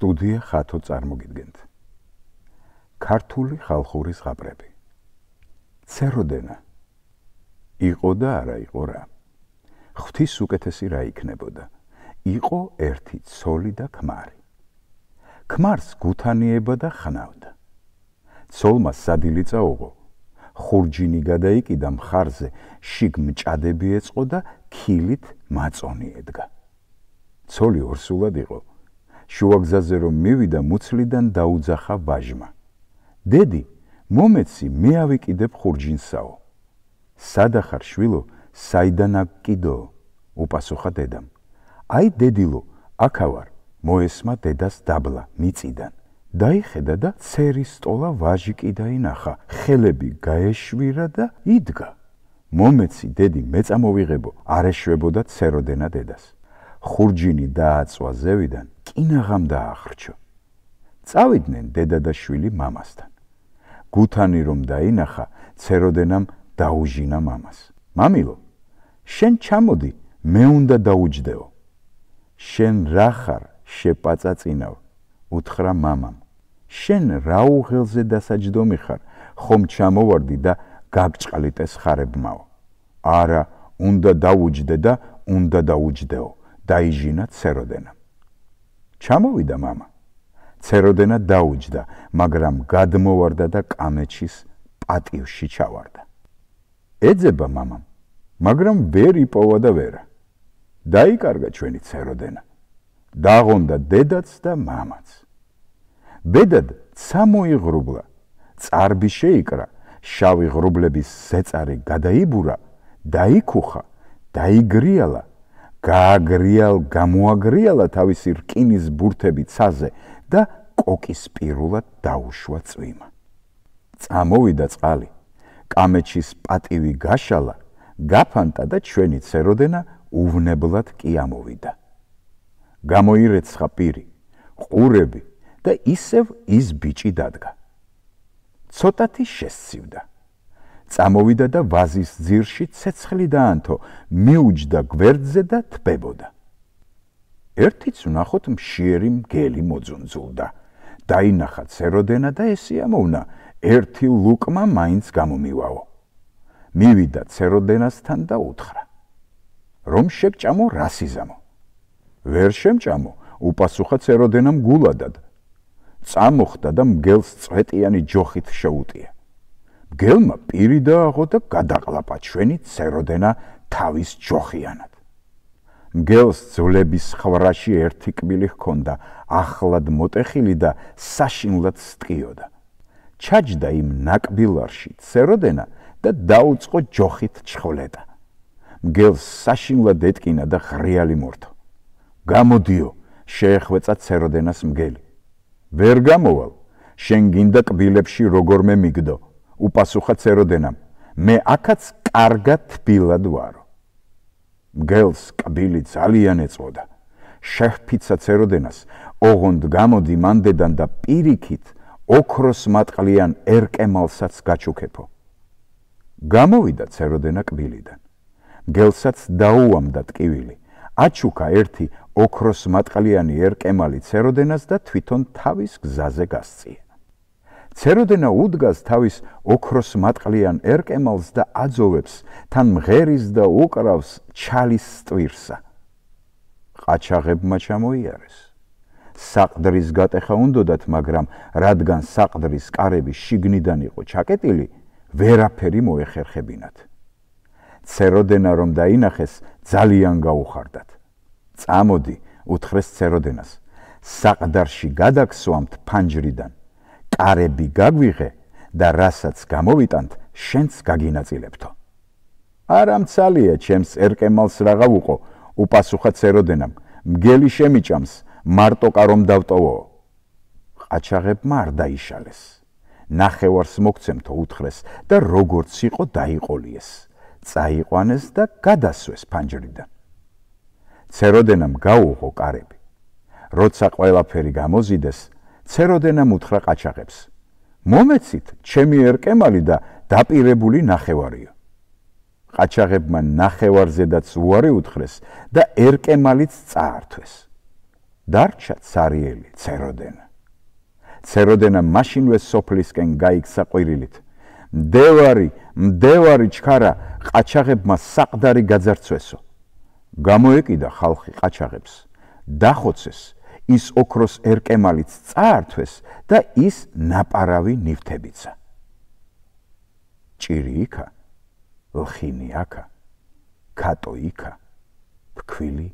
სტუდია ხათო წარმოგიდგენთ. ქართული ხალხური ზღაპრები. ცეროდენა. იყო და არა იყო რა. ღვთის უკეთესი რა იქნებოდა? იყო ერთი ცოლი და ქმარი. ქმარს გუთანიება და ხნავდა. ცოლმა სადილიცა უღო. ხურჯინი გადაიკიდა მხარზე, შიგ მჭადები ეწყო და ქილით მაწონი ედგა. ცოლი ორსულად იყო. შუაგზაზე რომ მივიდა მუცლიდან დაუძახა ვაჟმა დედი მომეცი მე ავიკიდებ ხურჯინსაო სადა ხარ შვილო საიდან აკიდო უპასუხა დედამ აი დედილო აკავარ მოესმა დედას დაბლა მიწიდან დაიხედა და ცერის ტოლა ვაჟი კი დაინახა ხელები გაეშვირა და იდგა მომეცი დედი მეწამოვიღებო არეშვებოდა ცეროდენა დედას ხურჯინი დააწვა ზევიდან, კინაღამ დაახრჩო. წავიდნენ დედა და შვილი მამასთან. გუთანი რომ დაინახა, ცეროდენამ დაუჟინა მამას. მამილო, შენ ჩამოდი, მე უნდა დაუჯდეო. შენ რა ხარ, შეპაწაწინავ? უთხრა მამამ. შენ რა უღელზე დასაჯდომი ხარ? ხომ ჩამოვარდი და გაგჭყალიტეს ხარებმაო. არა, უნდა დაუჯდე და უნდა დაუჯდეო. დაიჟინა ცეროდენა. ჩამოვიდა мама. ცეროდენა დაუჯდა, მაგრამ გადმოვარდა და კამეჩის პატივში ჩავარდა. ეძება мамам, მაგრამ ვერ იპოვა და ვერა. დაიკარგა ჩვენი ცეროდენა. დაღონდა დედაც და мамаც. ბედად ცამოიღრუბლა. წარბი შეიკრა, შავი ღრუბლების ზეწარი გადაიბურა, დაიქუხა, დაიგრიალა გააგრიალ გამოაგრიალა თავისი რკინის ბურთები ცაზე და კოკის პირულად დაუშვა წვიმა. წამოვიდა წყალი. კამეჩის პატივი გაშალა, გაფანტა და ჩვენი წეროდენა უვნებლად კი ამოვიდა. გამოირეცხა პირი, ყურები და ისევ ის ბიჭი დადგა. ცოტათი შესცივდა. წამოვიდა და ვაზის ძირში ცეცხლი დაანთო, მიუჯდა გვერდზე და თბებოდა. ერთიც ნახოთ მშიერი მგელი მოძუნძულდა. დაინახა ცეროდენა და ესია მოვნა, ერთი ლუკმა მაინც გამომივაო. მივიდა ცეროდენასთან და უთხრა: რომ შეგჭამო რასიზამო? ვერ შემჭამო, უპასუხა ცეროდენამ გულადად. წამოხდა და მგელს წვეტიანი ჯოხით შეუტია. გელმა პირი დააღო და გადაყლაპა ჩვენი წეროდენა თავის ჯოხიანად. მგელს ძვლების ხვრაში ერთი კბილი ჰქონდა, ახლად მოტეხილი და საშინლად სტკიოდა. ჩაჯდა იმ ნაკბილარში წეროდენა და დაუწყო ჯოხით ჩხვლეტა. მგელს საშინლად ეტკინა და ღრიალი მორთო. გამოდიო, შეეხვეცა წეროდენას მგელი. ვერ გამოვალ, შენ გინდა კბილებში როგორმე მიგდო? უპასუხა ცეროდენამ მე აკაც კარგად თბილად ვარო მგელს კბილი ძალიან ეწოდა შეფიცა ცეროდენას ოღონდ გამოდი მანდედან და პირიქით ოქროს მატყლიან ერკემალსაც გაჩუქეფო გამოვიდა ცეროდენა კბილიდან მგელსაც დაუამდა ტკივილი აჩუქა ერთი ოქროს მატყლიანი ერკემალი ცეროდენას და თვითონ თავის გზაზე გასწია ცერუდენა უდგას თავის ოქროს მატყლიან ერკემალს და აძოვებს თან მღერის და უკრავს ჩალის სტვირსა ყაჩაღებმა ჩამოიარეს საყდრის გატეხა უნდათ მაგრამ რადგან საყდრის კარები შიგნიდან იყო ჩაკეტილი ვერაფერი მოეხერხებინათ ცერუდენა რომ დაინახეს ძალიან გაუხარდათ წამოდი უთხრეს ცერუდენას საყდარში გადაგსვამთ ფანჯრიდან კარები გაგვიღე და რასაც გამოვიტანთ, შენც გაგინაწილებთო. არამცალია ჩემს ერკემალს რაღა უყო, უპასუხა ცეროდენამ. მგელი შემიჭამს, მარტო კარომ დავტოვო. ყაჩაღებმა არ დაიშალეს. ნახევარს მოგცემთო უთხრეს და როგორც იყო დაიყოლიეს. წაიყვანეს და გადასვეს ფანჯრიდან. ცეროდენამ გაუღო კარები. როცა ყველაფერი გამოზიდეს, ცეროდენა მუთხრა ყაჩაღებს. მომეცით, ჩემი ერკემალი და დაპირებული ნახევარიო. ყაჩაღებმა ნახევარზედაც უარი უთხრეს და ერკემალიც წაართვეს. დარჩა цаრიელი ცეროდენა. ცეროდენა მაშინვე სოფლისკენ გაიქცა ყვირილით. მდევარი, მდევარი ჩქარა ყაჩაღებმა საყდარი გაძარცვესო. გამოეკიდა ხალხი ყაჩაღებს. დახოცეს ის ოქროს ერკემალიც წაართვეს და ის ნაპარავი ნივთებიცა. ჭირი იქა, ლხინი აქა, ქატო იქა, ფქვილი